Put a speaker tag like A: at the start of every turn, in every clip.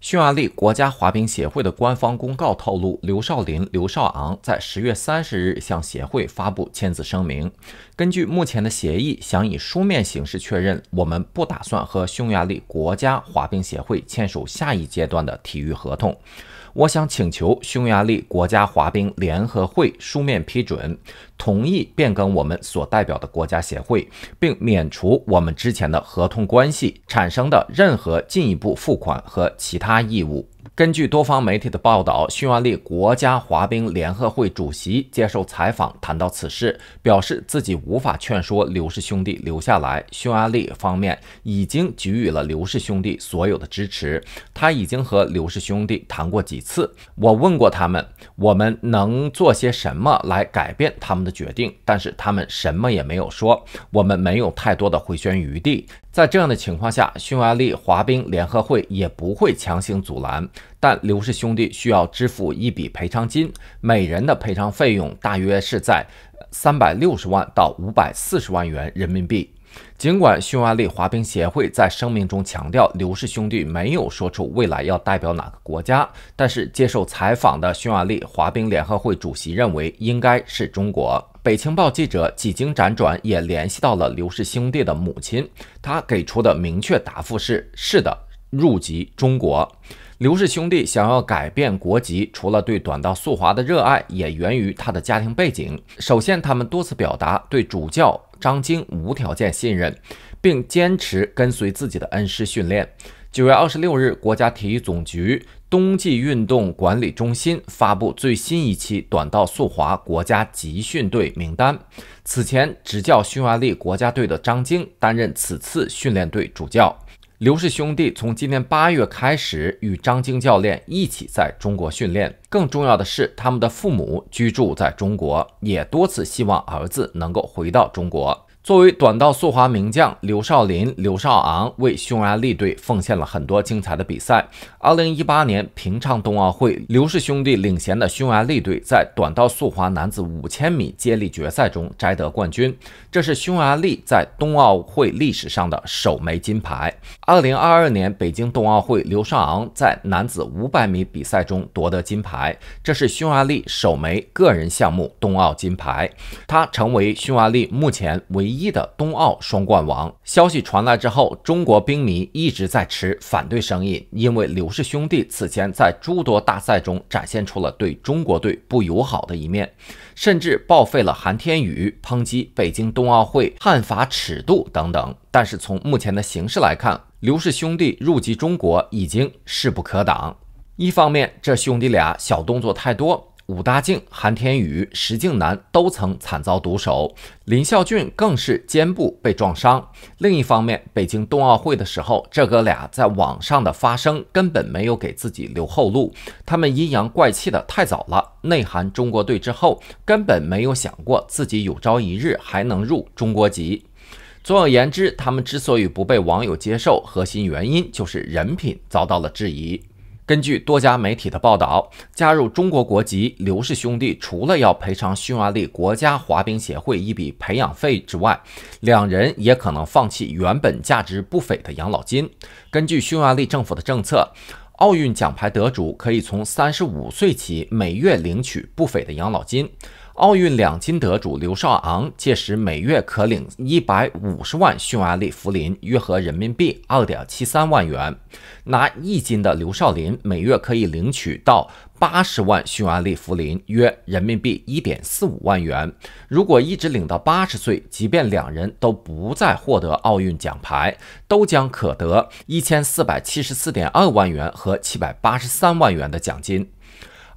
A: 匈牙利国家滑冰协会的官方公告透露，刘少林、刘少昂在十月三十日向协会发布签字声明。根据目前的协议，想以书面形式确认，我们不打算和匈牙利国家滑冰协会签署下一阶段的体育合同。我想请求匈牙利国家滑冰联合会书面批准，同意变更我们所代表的国家协会，并免除我们之前的合同关系产生的任何进一步付款和其他。他义务。根据多方媒体的报道，匈牙利国家滑冰联合会主席接受采访谈到此事，表示自己无法劝说刘氏兄弟留下来。匈牙利方面已经给予了刘氏兄弟所有的支持，他已经和刘氏兄弟谈过几次。我问过他们，我们能做些什么来改变他们的决定？但是他们什么也没有说。我们没有太多的回旋余地。在这样的情况下，匈牙利滑冰联合会也不会强行阻拦。但刘氏兄弟需要支付一笔赔偿金，每人的赔偿费用大约是在三百六十万到五百四十万元人民币。尽管匈牙利滑冰协会在声明中强调刘氏兄弟没有说出未来要代表哪个国家，但是接受采访的匈牙利滑冰联合会主席认为应该是中国。北青报记者几经辗转也联系到了刘氏兄弟的母亲，他给出的明确答复是：是的，入籍中国。刘氏兄弟想要改变国籍，除了对短道速滑的热爱，也源于他的家庭背景。首先，他们多次表达对主教张晶无条件信任，并坚持跟随自己的恩师训练。九月二十六日，国家体育总局冬季运动管理中心发布最新一期短道速滑国家集训队名单。此前，执教匈牙利国家队的张晶担任此次训练队主教。刘氏兄弟从今年八月开始与张晶教练一起在中国训练。更重要的是，他们的父母居住在中国，也多次希望儿子能够回到中国。作为短道速滑名将刘少林、刘少昂为匈牙利队奉献了很多精彩的比赛。2018年平昌冬奥会，刘氏兄弟领衔的匈牙利队在短道速滑男子5千米接力决赛中摘得冠军，这是匈牙利在冬奥会历史上的首枚金牌。2022年北京冬奥会，刘少昂在男子500米比赛中夺得金牌，这是匈牙利首枚个人项目冬奥金牌，他成为匈牙利目前唯一。一的冬奥双冠王消息传来之后，中国冰迷一直在持反对声音，因为刘氏兄弟此前在诸多大赛中展现出了对中国队不友好的一面，甚至报废了韩天宇，抨击北京冬奥会判罚尺度等等。但是从目前的形势来看，刘氏兄弟入籍中国已经势不可挡。一方面，这兄弟俩小动作太多。武大靖、韩天宇、石敬南都曾惨遭毒手，林孝俊更是肩部被撞伤。另一方面，北京冬奥会的时候，这哥俩在网上的发声根本没有给自己留后路，他们阴阳怪气的太早了，内涵中国队之后根本没有想过自己有朝一日还能入中国籍。总而言之，他们之所以不被网友接受，核心原因就是人品遭到了质疑。根据多家媒体的报道，加入中国国籍刘氏兄弟除了要赔偿匈牙利国家滑冰协会一笔培养费之外，两人也可能放弃原本价值不菲的养老金。根据匈牙利政府的政策，奥运奖牌得主可以从三十五岁起每月领取不菲的养老金。奥运两金得主刘少昂届时每月可领一百五十万匈牙利福林，约合人民币二点七三万元。拿一金的刘少林每月可以领取到八十万匈牙利福林，约人民币一点四五万元。如果一直领到八十岁，即便两人都不再获得奥运奖牌，都将可得一千四百七十四点二万元和七百八十三万元的奖金。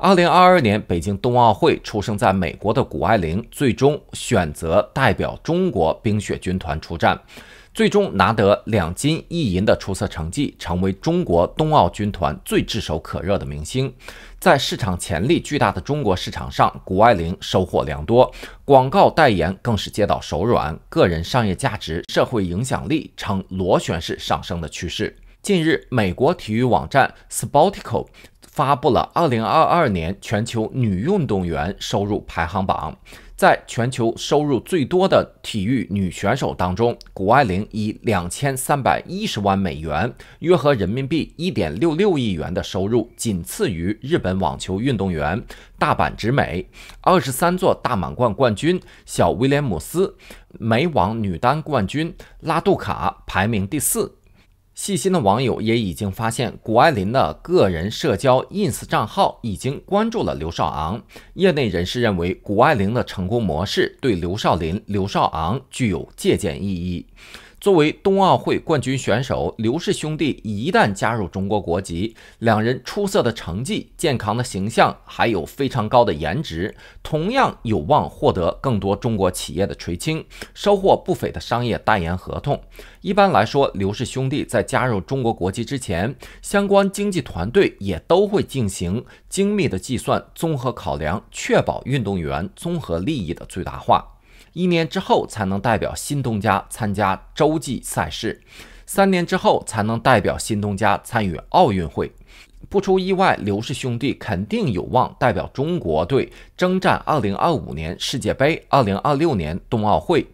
A: 二零二二年北京冬奥会，出生在美国的谷爱凌最终选择代表中国冰雪军团出战，最终拿得两金一银的出色成绩，成为中国冬奥军团最炙手可热的明星。在市场潜力巨大的中国市场上，谷爱凌收获良多，广告代言更是接到手软，个人商业价值、社会影响力呈螺旋式上升的趋势。近日，美国体育网站 Sportico。发布了二零二二年全球女运动员收入排行榜，在全球收入最多的体育女选手当中，谷爱凌以两千三百一十万美元（约合人民币一点六六亿元）的收入，仅次于日本网球运动员大阪直美，二十三座大满贯冠军小威廉姆斯，美网女单冠军拉杜卡排名第四。细心的网友也已经发现，谷爱凌的个人社交 ins 账号已经关注了刘少昂。业内人士认为，谷爱凌的成功模式对刘少林、刘少昂具有借鉴意义。作为冬奥会冠军选手，刘氏兄弟一旦加入中国国籍，两人出色的成绩、健康的形象，还有非常高的颜值，同样有望获得更多中国企业的垂青，收获不菲的商业代言合同。一般来说，刘氏兄弟在加入中国国籍之前，相关经纪团队也都会进行精密的计算、综合考量，确保运动员综合利益的最大化。一年之后才能代表新东家参加洲际赛事，三年之后才能代表新东家参与奥运会。不出意外，刘氏兄弟肯定有望代表中国队征战2025年世界杯、2026年冬奥会。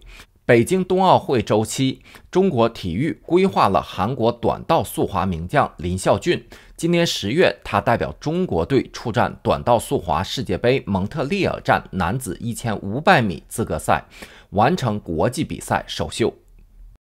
A: 北京冬奥会周期，中国体育规划了韩国短道速滑名将林孝俊。今年十月，他代表中国队出战短道速滑世界杯蒙特利尔站男子一千五百米资格赛，完成国际比赛首秀。